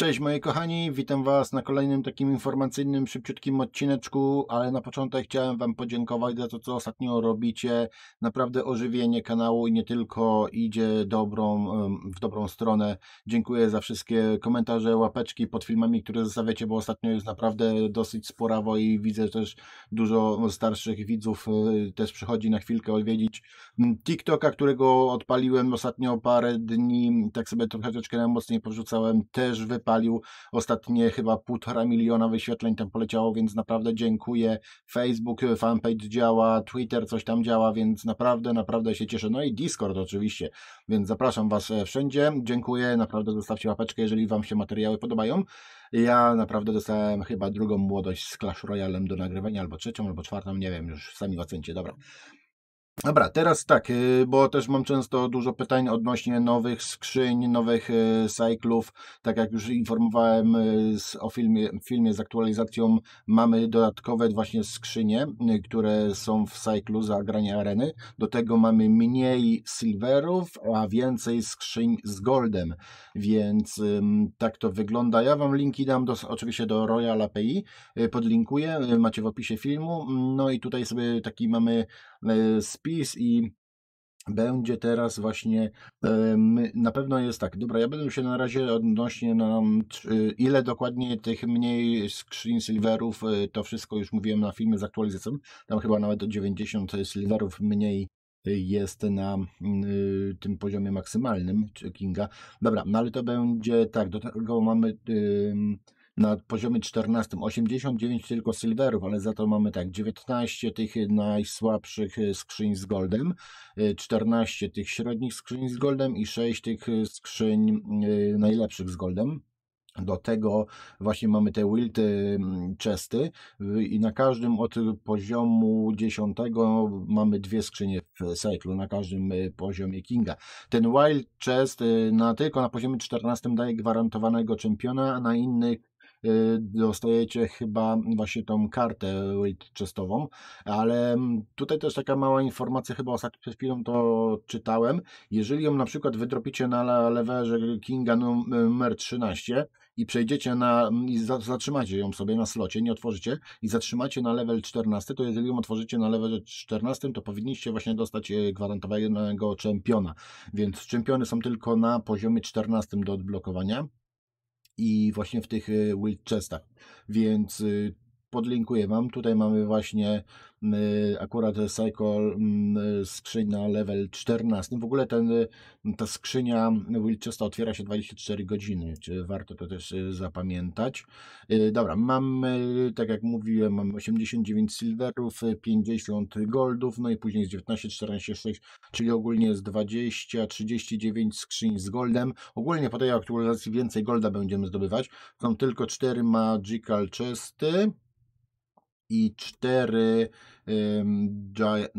Cześć moi kochani, witam Was na kolejnym takim informacyjnym, szybciutkim odcineczku, ale na początek chciałem Wam podziękować za to, co ostatnio robicie. Naprawdę ożywienie kanału i nie tylko idzie dobrą, w dobrą stronę. Dziękuję za wszystkie komentarze, łapeczki pod filmami, które zostawiacie, bo ostatnio jest naprawdę dosyć sporawo i widzę też dużo starszych widzów e, też przychodzi na chwilkę odwiedzić TikToka, którego odpaliłem ostatnio parę dni, tak sobie trochę na mocniej porzucałem, też wypadł odpalił. Ostatnie chyba półtora miliona wyświetleń tam poleciało, więc naprawdę dziękuję. Facebook, e, fanpage działa, Twitter coś tam działa, więc naprawdę, naprawdę się cieszę. No i Discord oczywiście, więc zapraszam Was e, wszędzie. Dziękuję, naprawdę zostawcie łapeczkę, jeżeli Wam się materiały podobają. Ja naprawdę dostałem chyba drugą młodość z Clash Royalem do nagrywania, albo trzecią, albo czwartą, nie wiem, już sami ocencie, dobra. Dobra, teraz tak, y, bo też mam często dużo pytań odnośnie nowych skrzyń, nowych y, cyklów. Tak jak już informowałem y, o filmie, filmie z aktualizacją, mamy dodatkowe właśnie skrzynie, które są w cyklu za granie areny. Do tego mamy mniej silverów, a więcej skrzyń z goldem, więc tak to wygląda. Ja Wam linki dam do, oczywiście do Royal API, podlinkuję, macie w opisie filmu. No i tutaj sobie taki mamy spis PiS i będzie teraz właśnie, na pewno jest tak, dobra, ja będę się na razie odnośnie na y, ile dokładnie tych mniej skrzyń silverów, y, to wszystko już mówiłem na filmie z aktualizacją, tam chyba nawet do 90 silverów mniej jest na y, tym poziomie maksymalnym, Kinga. Dobra, no ale to będzie tak, do tego mamy y, na poziomie 14, 89 tylko silverów, ale za to mamy tak 19 tych najsłabszych e, skrzyń z goldem, 14 e, tych średnich skrzyń z goldem i 6 tych e, skrzyń najlepszych z goldem. Do tego właśnie mamy te wilty chesty i na każdym od poziomu dziesiątego mamy dwie skrzynie w cyklu na każdym poziomie Kinga. Ten wild chest na, tylko na poziomie czternastym daje gwarantowanego czempiona, a na innych Y, dostajecie chyba właśnie tą kartę weight chestową, ale mm, tutaj też taka mała informacja, chyba ostatnio przed chwilą to czytałem. Jeżeli ją na przykład wydropicie na lewerze Kinga numer 13 i przejdziecie na, mm, i zatrzymacie ją sobie na slocie, nie otworzycie i zatrzymacie na level 14, to jeżeli ją otworzycie na level 14, to powinniście właśnie dostać e, gwarantowanego czempiona. Więc czempiony są tylko na poziomie 14 do odblokowania i właśnie w tych y, Wild Chestach. Więc y, podlinkuję Wam. Tutaj mamy właśnie mm, y, akurat cycle mm, y, skrzyń na level 14. W ogóle ten, y, ta skrzynia Wilczesta otwiera się 24 godziny, czy warto to też zapamiętać. Dobra, mamy, tak jak mówiłem, mam 89 silverów, 50 goldów, no i później jest 19, 14, 6, czyli ogólnie jest 20, 39 skrzyń z goldem. Ogólnie po tej aktualizacji więcej golda będziemy zdobywać. Są tylko 4 magical chesty i cztery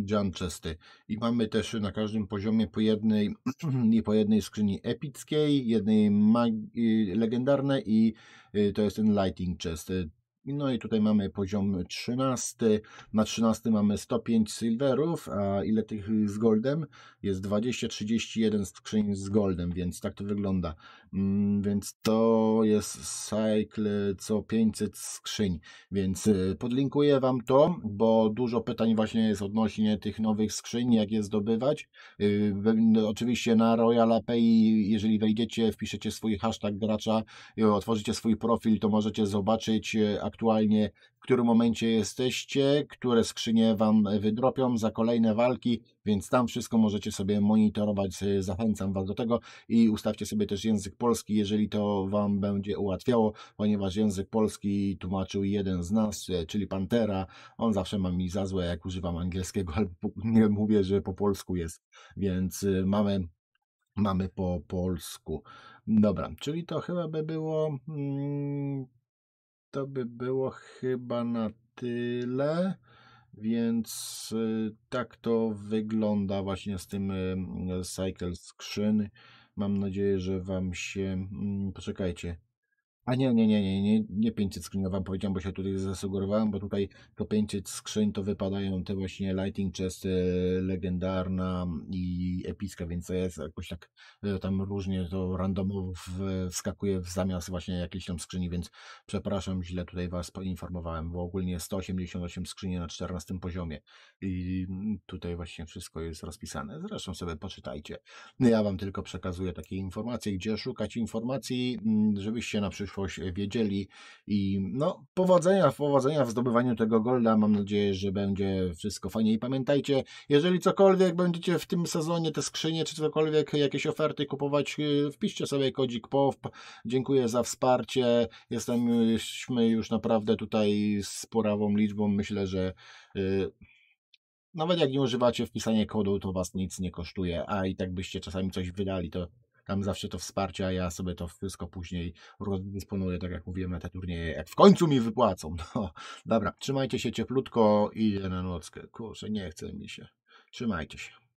Janchesty. I mamy też na każdym poziomie po jednej, po jednej skrzyni epickiej, jednej y, legendarnej i y, to jest ten Lighting Chest. No i tutaj mamy poziom 13. Na 13 mamy 105 silverów, a ile tych z goldem? Jest 20, 31 skrzyń z goldem, więc tak to wygląda. Mm, więc to jest cycle co 500 skrzyń. Więc y, podlinkuję Wam to, bo dużo pytań właśnie jest odnośnie tych nowych skrzyń, jak je zdobywać. Y, no, oczywiście na Royal API, jeżeli wejdziecie, wpiszecie swój hashtag gracza, otworzycie swój profil, to możecie zobaczyć y, aktualnie, w którym momencie jesteście, które skrzynie Wam e, wydropią za kolejne walki, więc tam wszystko możecie sobie monitorować. E, zachęcam Was do tego i ustawcie sobie też język polski, jeżeli to Wam będzie ułatwiało, ponieważ język polski tłumaczył jeden z nas, e, czyli Pantera. On zawsze ma mi za złe, jak używam angielskiego, ale nie mówię, że po polsku jest, więc mamy mamy po polsku. Dobra, czyli to chyba by było. Hmm, to by było chyba na tyle. Więc y, tak to wygląda właśnie z tym y, cycle skrzyn. Mam nadzieję, że Wam się. Mm, poczekajcie, a nie, nie, nie, nie, nie, nie 500 skrzyń wam powiedziałem, bo się tutaj zasugerowałem, bo tutaj to 500 skrzyń to wypadają te właśnie Lighting Chest e, legendarna i epicka, więc to jest jakoś tak e, tam różnie to randomowo wskakuje w zamiast właśnie jakiejś tam skrzyni, więc przepraszam, źle tutaj was poinformowałem, bo ogólnie 188 skrzyni na 14 poziomie i tutaj właśnie wszystko jest rozpisane, zresztą sobie poczytajcie. Ja wam tylko przekazuję takie informacje, gdzie szukać informacji, mm, żebyście na przyszłość przyszłość e, wiedzieli. I no, powodzenia, powodzenia w zdobywaniu tego golda. Mam nadzieję, że będzie wszystko fajnie. I pamiętajcie, jeżeli cokolwiek będziecie w tym sezonie, te skrzynie czy cokolwiek, jakieś oferty kupować, e, wpiszcie sobie kodzik POWP. Dziękuję za wsparcie. Jesteśmy już naprawdę tutaj z porawą liczbą. Myślę, że e, nawet jak nie używacie wpisania kodu, to was nic nie kosztuje, a i tak byście czasami coś wydali, to tam zawsze to wsparcie, a ja sobie to wszystko później rozdysponuję, tak jak mówiłem, na te turnieje, jak w końcu mi wypłacą. No, dobra, trzymajcie się cieplutko i idę na nockę. Kurczę, nie chce mi się. Trzymajcie się.